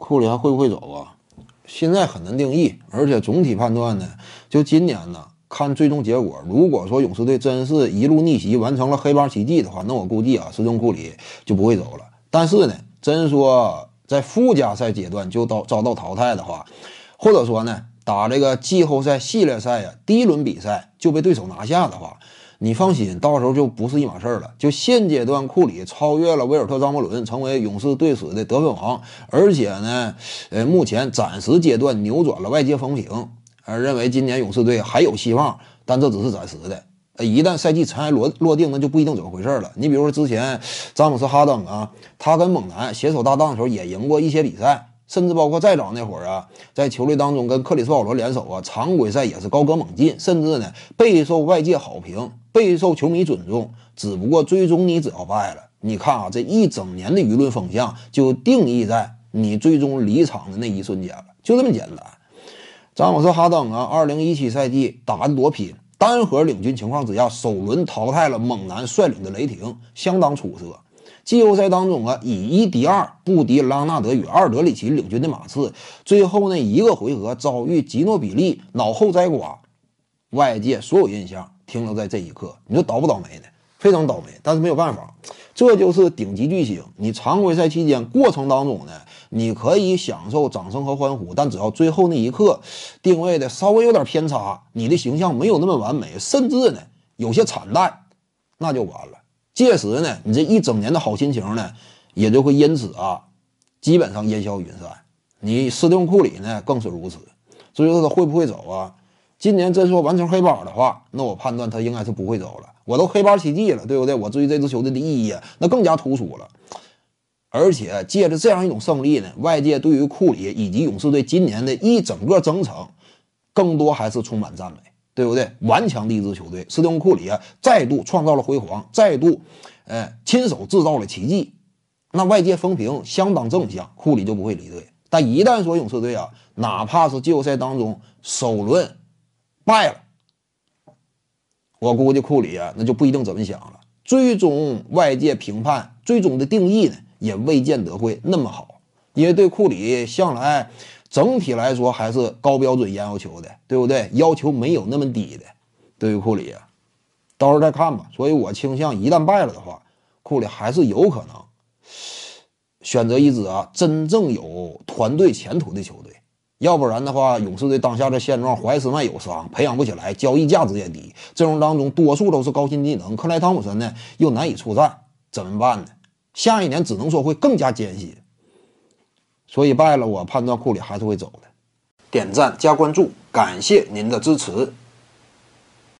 库里还会不会走啊？现在很难定义，而且总体判断呢，就今年呢，看最终结果。如果说勇士队真是一路逆袭，完成了黑帮奇迹的话，那我估计啊，斯通库里就不会走了。但是呢，真说在附加赛阶段就到遭到淘汰的话，或者说呢，打这个季后赛系列赛呀，第一轮比赛就被对手拿下的话。你放心，到时候就不是一码事儿了。就现阶段，库里超越了威尔特·张伯伦，成为勇士队史的得分王。而且呢，呃，目前暂时阶段扭转了外界风评，而认为今年勇士队还有希望。但这只是暂时的，呃，一旦赛季尘埃落落定，那就不一定怎么回事了。你比如说之前詹姆斯·哈登啊，他跟猛男携手搭档的时候，也赢过一些比赛。甚至包括再早那会儿啊，在球队当中跟克里斯保罗联手啊，常规赛也是高歌猛进，甚至呢备受外界好评，备受球迷尊重。只不过最终你只要败了，你看啊，这一整年的舆论风向就定义在你最终离场的那一瞬间了，就这么简单。詹姆斯哈登啊，二零一七赛季打得多拼，单核领军情况之下，首轮淘汰了猛男率领的雷霆，相当出色。季后赛当中啊，以一敌二不敌拉纳德与尔德里奇领军的马刺，最后那一个回合遭遇吉诺比利脑后摘瓜，外界所有印象停留在这一刻。你说倒不倒霉呢？非常倒霉，但是没有办法，这就是顶级巨星。你常规赛期间过程当中呢，你可以享受掌声和欢呼，但只要最后那一刻定位的稍微有点偏差，你的形象没有那么完美，甚至呢有些惨淡，那就完了。届时呢，你这一整年的好心情呢，也就会因此啊，基本上烟消云散。你斯蒂芬·库里呢，更是如此。至于他会不会走啊，今年真说完成黑板的话，那我判断他应该是不会走了。我都黑八奇迹了，对不对？我对于这支球队的意义，那更加突出了。而且借着这样一种胜利呢，外界对于库里以及勇士队今年的一整个征程，更多还是充满赞美。对不对？顽强的一支球队，斯蒂芬·库里啊，再度创造了辉煌，再度，呃，亲手制造了奇迹。那外界风评相当正向，库里就不会离队。但一旦说勇士队啊，哪怕是季后赛当中首轮败了，我估计库里啊，那就不一定怎么想了。最终外界评判最终的定义呢，也未见得会那么好，因为对库里向来。整体来说还是高标准严要求的，对不对？要求没有那么低的，对于库里，到时候再看吧。所以我倾向一旦败了的话，库里还是有可能选择一支啊真正有团队前途的球队。要不然的话，勇士队当下的现状，怀斯曼有伤，培养不起来，交易价值也低，阵容当中多数都是高薪技能，克莱汤普森呢又难以出战，怎么办呢？下一年只能说会更加艰辛。所以败了，我判断库里还是会走的。点赞加关注，感谢您的支持。